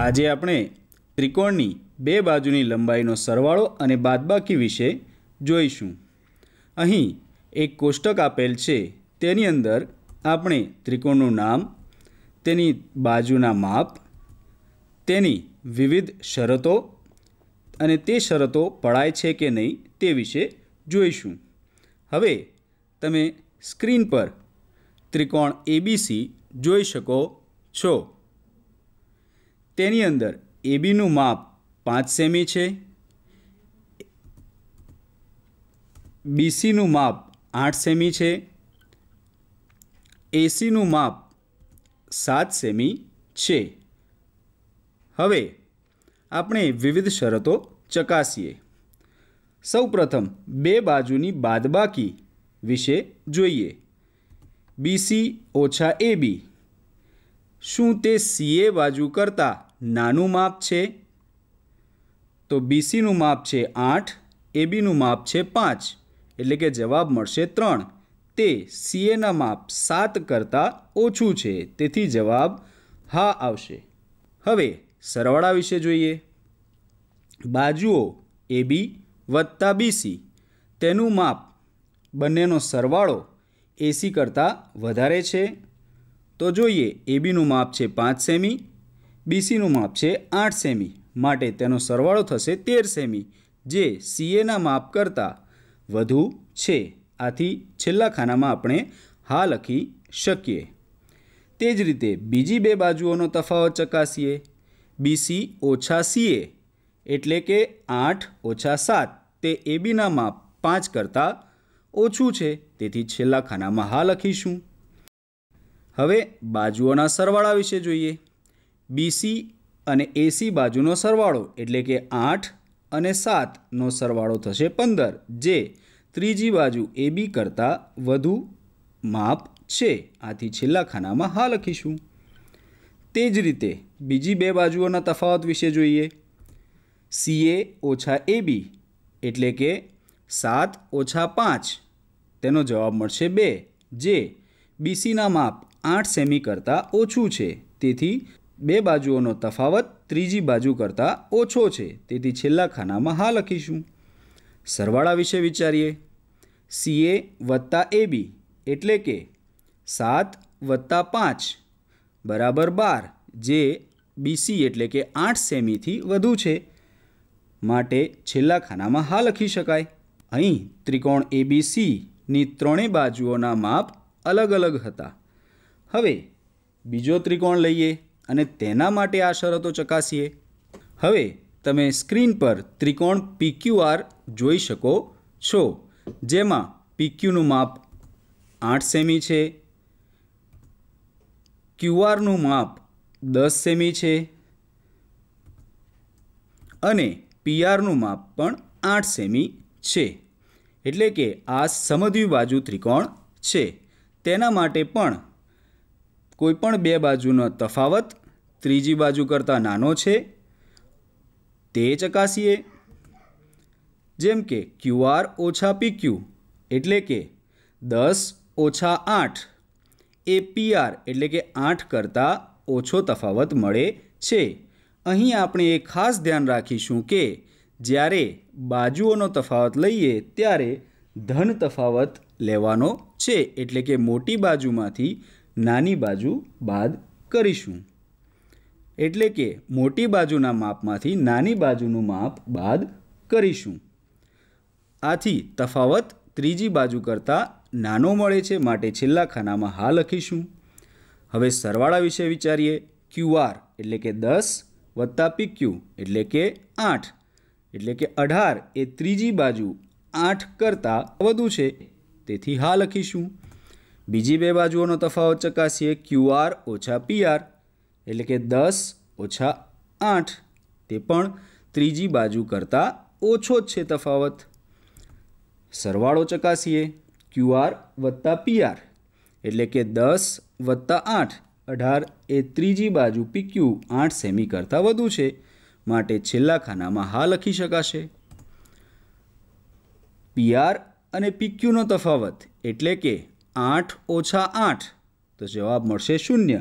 આજે આપણે ત્રિકોણની બે બાજુની લંબાઈનો સરવાળો અને બાદબાકી વિશે જોઈશું અહીં એક કોષ્ટક આપેલ છે તેની અંદર આપણે ત્રિકોણનું નામ તેની બાજુના માપ તેની વિવિધ શરતો અને તે શરતો પડાય છે કે નહીં તે વિશે જોઈશું હવે તમે સ્ક્રીન પર ત્રિકોણ એબીસી જોઈ શકો છો તેની અંદર એબીનું માપ પાંચ સેમી છે બીસીનું માપ આઠ સેમી છે એસીનું માપ સાત સેમી છે હવે આપણે વિવિધ શરતો ચકાસીએ સૌપ્રથમ બે બાજુની બાદબાકી વિશે જોઈએ બીસી ઓછા એબી શું તે સીએ બાજુ કરતાં નાનું માપ છે તો બીસીનું માપ છે આઠ એબીનું માપ છે પાંચ એટલે કે જવાબ મળશે ત્રણ તે સીએના માપ સાત કરતાં ઓછું છે તેથી જવાબ હા આવશે હવે સરવાળા વિશે જોઈએ બાજુઓ એબી વત્તા બીસી તેનું માપ બંનેનો સરવાળો એસી કરતાં વધારે છે તો જોઈએ એબીનું માપ છે પાંચ સેમી બીસીનું માપ છે આઠ સેમી માટે તેનો સરવાળો થશે તેર સેમી જે સીએના માપ કરતાં વધુ છે આથી છેલ્લા ખાનામાં આપણે હા લખી શકીએ તે જ રીતે બીજી બે બાજુઓનો તફાવત ચકાસીએ બીસી ઓછા સીએ એટલે કે આઠ ઓછા સાત તે એબીના માપ પાંચ કરતાં ઓછું છે તેથી છેલ્લા ખાનામાં હા લખીશું હવે બાજુઓના સરવાળા વિશે જોઈએ બીસી અને એસી બાજુનો સરવાળો એટલે કે આઠ અને સાતનો સરવાળો થશે પંદર જે ત્રીજી બાજુ એબી કરતાં વધુ માપ છે આથી છેલ્લા ખાનામાં હા લખીશું તે જ રીતે બીજી બે બાજુઓના તફાવત વિશે જોઈએ સીએ ઓછા એબી એટલે કે સાત ઓછા પાંચ તેનો જવાબ મળશે બે જે બીસીના માપ આઠ સેમી કરતાં ઓછું છે તેથી બે બાજુઓનો તફાવત ત્રીજી બાજુ કરતાં ઓછો છે તેથી છેલ્લા ખાનામાં હા લખીશું સરવાળા વિશે વિચારીએ સી એ વત્તા એબી એટલે કે સાત વત્તા પાંચ બરાબર બાર જે બીસી એટલે કે આઠ સેમીથી વધુ છે માટે છેલ્લા ખાનામાં હા લખી શકાય અહીં ત્રિકોણ સીની ત્રણેય બાજુઓના માપ અલગ અલગ હતા હવે બીજો ત્રિકોણ લઈએ અને તેના માટે આ શરતો ચકાસીએ હવે તમે સ્ક્રીન પર ત્રિકોણ પીક્યુઆર જોઈ શકો છો જેમાં પીક્યુનું માપ આઠ સેમી છે ક્યુઆરનું માપ દસ સેમી છે અને પીઆરનું માપ પણ આઠ સેમી છે એટલે કે આ સમધ્વી બાજુ ત્રિકોણ છે તેના માટે પણ કોઈપણ બે બાજુનો તફાવત ત્રીજી બાજુ કરતાં નાનો છે તે ચકાસીએ જેમ કે ક્યુઆર ઓછા પીક્યુ એટલે કે દસ ઓછા આઠ એ પીઆર એટલે કે આઠ કરતાં ઓછો તફાવત મળે છે અહીં આપણે એ ખાસ ધ્યાન રાખીશું કે જ્યારે બાજુઓનો તફાવત લઈએ ત્યારે ધન તફાવત લેવાનો છે એટલે કે મોટી બાજુમાંથી નાની બાજુ બાદ કરીશું એટલે કે મોટી બાજુના માપમાંથી નાની બાજુનું માપ બાદ કરીશું આથી તફાવત ત્રીજી બાજુ કરતાં નાનો મળે છે માટે છેલ્લા ખાનામાં હા લખીશું હવે સરવાળા વિશે વિચારીએ ક્યુઆર એટલે કે દસ વત્તા પીક્યુ એટલે કે આઠ એટલે કે અઢાર એ ત્રીજી બાજુ આઠ કરતાં વધુ છે તેથી હા લખીશું બીજી બે બાજુઓનો તફાવત ચકાસીએ ક્યુઆર ઓછા પીઆર એટલે કે દસ ઓછા આઠ તે પણ ત્રીજી બાજુ કરતાં ઓછો જ છે તફાવત સરવાળો ચકાસીએ ક્યુઆર વત્તા પીઆર એટલે કે દસ વત્તા આઠ અઢાર એ ત્રીજી બાજુ પીક્યુ આઠ સેમી કરતાં વધુ છે માટે છેલ્લા ખાનામાં હા લખી શકાશે પીઆર અને પીક્યુનો તફાવત એટલે કે આઠ ઓછા આઠ તો જવાબ મળશે શૂન્ય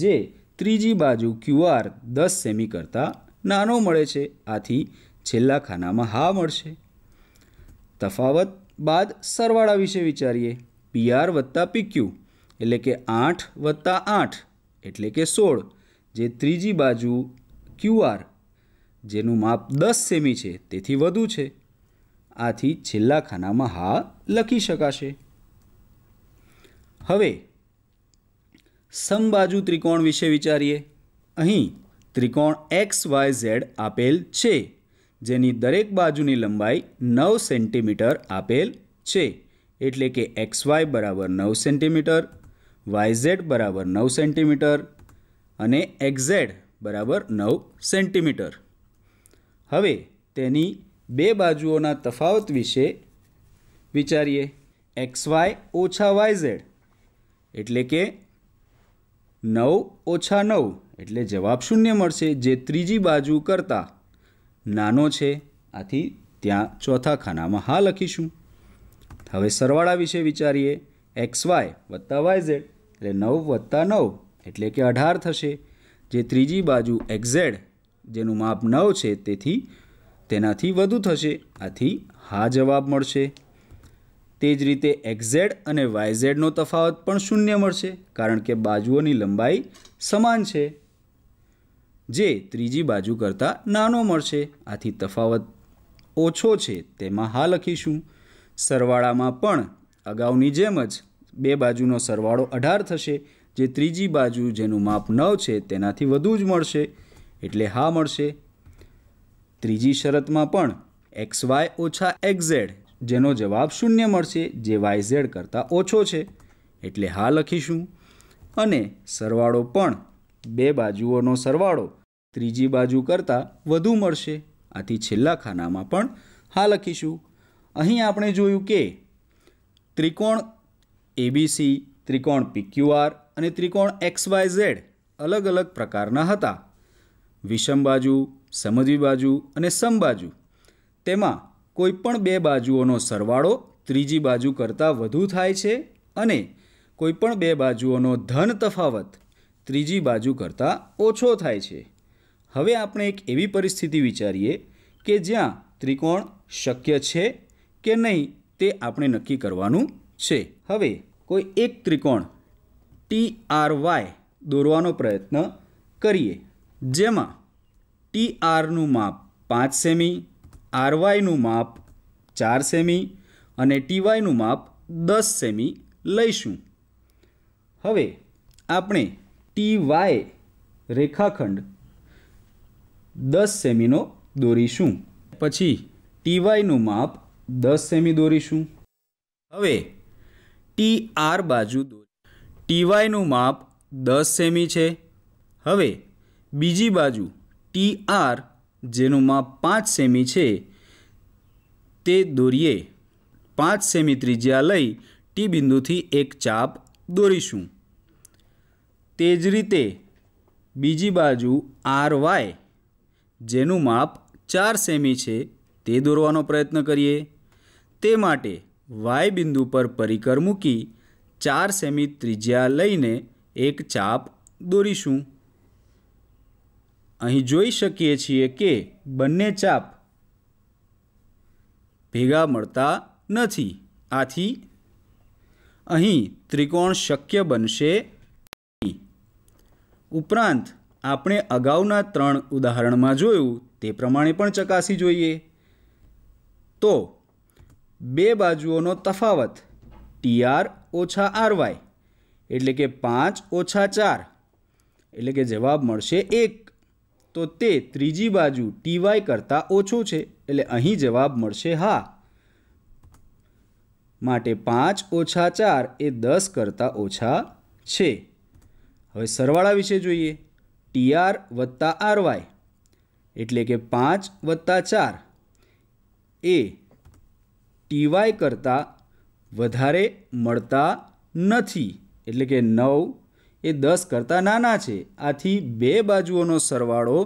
જે ત્રીજી બાજુ ક્યુઆર દસ સેમી કરતાં નાનો મળે છે આથી છેલ્લા ખાનામાં હા મળશે તફાવત બાદ સરવાળા વિશે વિચારીએ પીઆર વત્તા પીક્યુ એટલે કે આઠ વત્તા આઠ એટલે કે સોળ જે ત્રીજી બાજુ ક્યુઆર જેનું માપ દસ સેમી છે તેથી વધુ છે આથી છેલ્લા ખાનામાં હા લખી શકાશે હવે સમબાજુ ત્રિકોણ વિશે વિચારીએ અહીં ત્રિકોણ એક્સ વાય ઝેડ આપેલ છે જેની દરેક બાજુની લંબાઈ નવ સેન્ટીમીટર આપેલ છે એટલે કે એક્સ વાય બરાબર નવ સેન્ટીમીટર વાય ઝેડ બરાબર નવ સેન્ટીમીટર અને એક્ઝેડ બરાબર નવ સેન્ટીમીટર હવે તેની બે બાજુઓના તફાવત વિશે વિચારીએ એક્સ વાય ઓછા વાય ઝેડ એટલે કે નવ ઓછા નવ એટલે જવાબ શૂન્ય મળશે જે ત્રીજી બાજુ કરતાં નાનો છે આથી ત્યાં ચોથા ખાનામાં હા લખીશું હવે સરવાળા વિશે વિચારીએ એક્સ વાય વત્તા વાય ઝેડ એટલે નવ વત્તા નવ એટલે કે અઢાર થશે જે ત્રીજી બાજુ એક્ઝેડ જેનું માપ નવ છે તેથી તેનાથી વધુ થશે આથી હા જવાબ મળશે તે જ રીતે એક્ઝેડ અને વાયઝેડનો તફાવત પણ શૂન્ય મળશે કારણ કે બાજુઓની લંબાઈ સમાન છે જે ત્રીજી બાજુ કરતાં નાનો મળશે આથી તફાવત ઓછો છે તેમાં હા લખીશું સરવાળામાં પણ અગાઉની જેમ જ બે બાજુનો સરવાળો અઢાર થશે જે ત્રીજી બાજુ જેનું માપ નવ છે તેનાથી વધુ જ મળશે એટલે હા મળશે ત્રીજી શરતમાં પણ એક્સ વાય ઓછા એક્ઝેડ જેનો જવાબ શૂન્ય મળશે જે વાય ઝેડ કરતાં ઓછો છે એટલે હા લખીશું અને સરવાળો પણ બે બાજુઓનો સરવાળો ત્રીજી બાજુ કરતાં વધુ મળશે આથી છેલ્લા ખાનામાં પણ હા લખીશું અહીં આપણે જોયું કે ત્રિકોણ એબીસી ત્રિકોણ પીક્યુઆર અને ત્રિકોણ એક્સ વાય ઝેડ અલગ અલગ પ્રકારના હતા વિષમ બાજુ સમજી બાજુ અને સમબાજુ તેમાં કોઈપણ બે બાજુઓનો સરવાળો ત્રીજી બાજુ કરતાં વધુ થાય છે અને કોઈપણ બે બાજુઓનો ધન તફાવત ત્રીજી બાજુ કરતાં ઓછો થાય છે હવે આપણે એક એવી પરિસ્થિતિ વિચારીએ કે જ્યાં ત્રિકોણ શક્ય છે કે નહીં તે આપણે નક્કી કરવાનું છે હવે કોઈ એક ત્રિકોણ ટી આર વાય દોરવાનો પ્રયત્ન કરીએ જેમાં ટી આરનું માપ પાંચ સેમી આરવાયનું માપ ચાર સેમી અને ટીવાયનું માપ દસ સેમી લઈશું હવે આપણે ટીવાય રેખાખંડ દસ સેમીનો દોરીશું પછી ટીવાયનું માપ દસ સેમી દોરીશું હવે ટી આર બાજુ દોરી ટીવાયનું માપ દસ સેમી છે હવે બીજી બાજુ ટી આર જેનું માપ પાંચ સેમી છે તે દોરીએ પાંચ સેમી ત્રિજ્યા લઈ ટી બિંદુથી એક ચાપ દોરીશું તે જ રીતે બીજી બાજુ આર વાય જેનું માપ ચાર સેમી છે તે દોરવાનો પ્રયત્ન કરીએ તે માટે વાય બિંદુ પર પરિકર મૂકી ચાર સેમી ત્રિજ્યા લઈને એક ચાપ દોરીશું અહીં જોઈ શકીએ છીએ કે બંને ચાપ ભેગા મળતા નથી આથી અહીં ત્રિકોણ શક્ય બનશે ઉપરાંત આપણે અગાઉના ત્રણ ઉદાહરણમાં જોયું તે પ્રમાણે પણ ચકાસી જોઈએ તો બે બાજુઓનો તફાવત ટીઆર ઓછા આર વાય એટલે કે પાંચ ઓછા ચાર એટલે કે જવાબ મળશે એક તો તે ત્રીજી બાજુ ટીવાય કરતાં ઓછું છે એટલે અહીં જવાબ મળશે હા માટે પાંચ ઓછા ચાર એ દસ કરતાં ઓછા છે હવે સરવાળા વિશે જોઈએ ટી આર વત્તા આર વાય એટલે કે પાંચ વત્તા ચાર એ ટીવાય કરતાં વધારે મળતા નથી એટલે કે નવ એ દસ કરતાં નાના છે આથી બે બાજુઓનો સરવાળો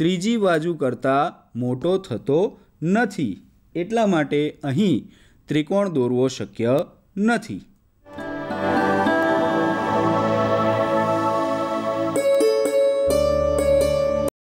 ત્રીજી બાજુ કરતાં મોટો થતો નથી એટલા માટે અહીં ત્રિકોણ દોરવો શક્ય નથી